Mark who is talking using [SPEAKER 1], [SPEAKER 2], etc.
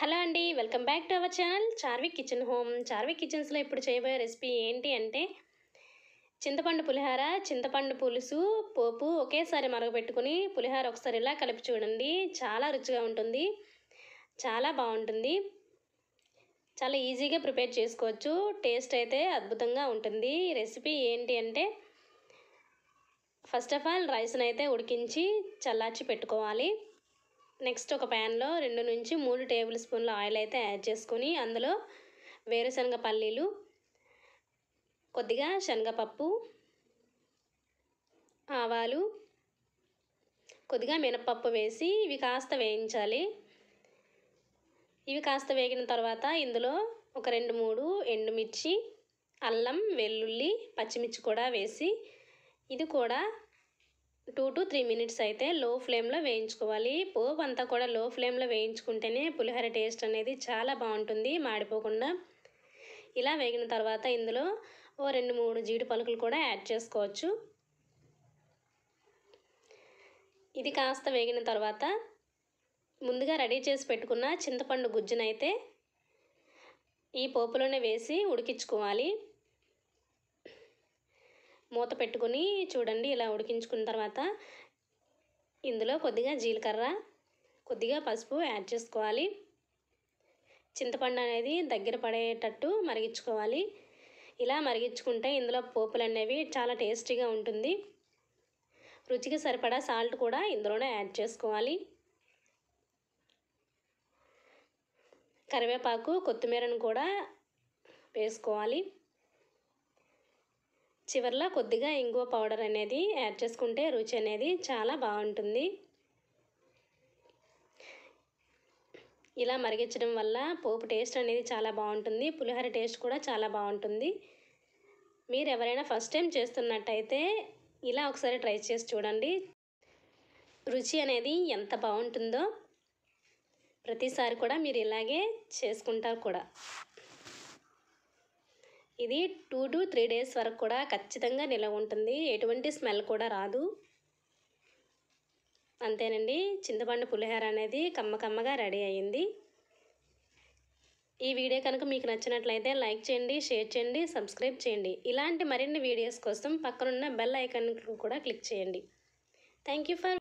[SPEAKER 1] hello అండి welcome back to our channel Charvik kitchen home Charvik కిచెన్స్లో ఇప్పుడు చేయబోయే రెసిపీ ఏంటి అంటే చింతపండు పులిహార చింతపండు పులుసు పోపు ఒకేసారి మరగపెట్టుకుని పులిహార ఒకసారి ఇలా కలిపి చూడండి చాలా రుచిగా ఉంటుంది చాలా బాగుంటుంది చాలా ఈజీగా ప్రిపేర్ చేసుకోవచ్చు టేస్ట్ అయితే అద్భుతంగా ఉంటుంది రెసిపీ ఏంటి అంటే ఫస్ట్ ఆఫ్ ఆల్ రైస్ని అయితే ఉడికించి చల్లార్చి పెట్టుకోవాలి నెక్స్ట్ ఒక ప్యాన్లో రెండు నుంచి మూడు టేబుల్ స్పూన్ల ఆయిల్ అయితే యాడ్ చేసుకొని అందులో వేరుశనగ పల్లీలు కొద్దిగా శనగపప్పు ఆవాలు కొద్దిగా మినపప్పు వేసి ఇవి కాస్త వేయించాలి ఇవి కాస్త వేగిన తర్వాత ఇందులో ఒక రెండు మూడు ఎండుమిర్చి అల్లం వెల్లుల్లి పచ్చిమిర్చి కూడా వేసి ఇది కూడా టూ టు త్రీ మినిట్స్ అయితే లో ఫ్లేమ్లో వేయించుకోవాలి పోపు అంతా కూడా లో ఫ్లేమ్లో వేయించుకుంటేనే పులిహోర టేస్ట్ అనేది చాలా బాగుంటుంది మాడిపోకుండా ఇలా వేగిన తర్వాత ఇందులో ఓ రెండు మూడు జీడి పలుకులు కూడా యాడ్ చేసుకోవచ్చు ఇది కాస్త వేగిన తర్వాత ముందుగా రెడీ చేసి పెట్టుకున్న చింతపండు గుజ్జునైతే ఈ పోపులోనే వేసి ఉడికించుకోవాలి మూత పెట్టుకొని చూడండి ఇలా ఉడికించుకున్న తర్వాత ఇందులో కొద్దిగా జీలకర్ర కొద్దిగా పసుపు యాడ్ చేసుకోవాలి చింతపండు అనేది దగ్గర పడేటట్టు మరిగించుకోవాలి ఇలా మరిగించుకుంటే ఇందులో పోపులు అనేవి చాలా టేస్టీగా ఉంటుంది రుచికి సరిపడా సాల్ట్ కూడా ఇందులోనే యాడ్ చేసుకోవాలి కరివేపాకు కొత్తిమీరను కూడా వేసుకోవాలి చివరిలో కొద్దిగా ఇంగువ పౌడర్ అనేది యాడ్ చేసుకుంటే రుచి అనేది చాలా బాగుంటుంది ఇలా మరిగించడం వల్ల పోపు టేస్ట్ అనేది చాలా బాగుంటుంది పులిహోర టేస్ట్ కూడా చాలా బాగుంటుంది మీరు ఎవరైనా ఫస్ట్ టైం చేస్తున్నట్టయితే ఇలా ఒకసారి ట్రై చేసి చూడండి రుచి అనేది ఎంత బాగుంటుందో ప్రతిసారి కూడా మీరు ఇలాగే చేసుకుంటారు కూడా ఇది టూ టు త్రీ డేస్ వరకు కూడా ఖచ్చితంగా నిలవ ఉంటుంది ఎటువంటి స్మెల్ కూడా రాదు అంతేనండి చింతపండు పులిహోర అనేది కమ్మకమ్మగా రెడీ అయ్యింది ఈ వీడియో కనుక మీకు నచ్చినట్లయితే లైక్ చేయండి షేర్ చేయండి సబ్స్క్రైబ్ చేయండి ఇలాంటి మరిన్ని వీడియోస్ కోసం పక్కనున్న బెల్ ఐకాన్ కూడా క్లిక్ చేయండి థ్యాంక్ యూ ఫర్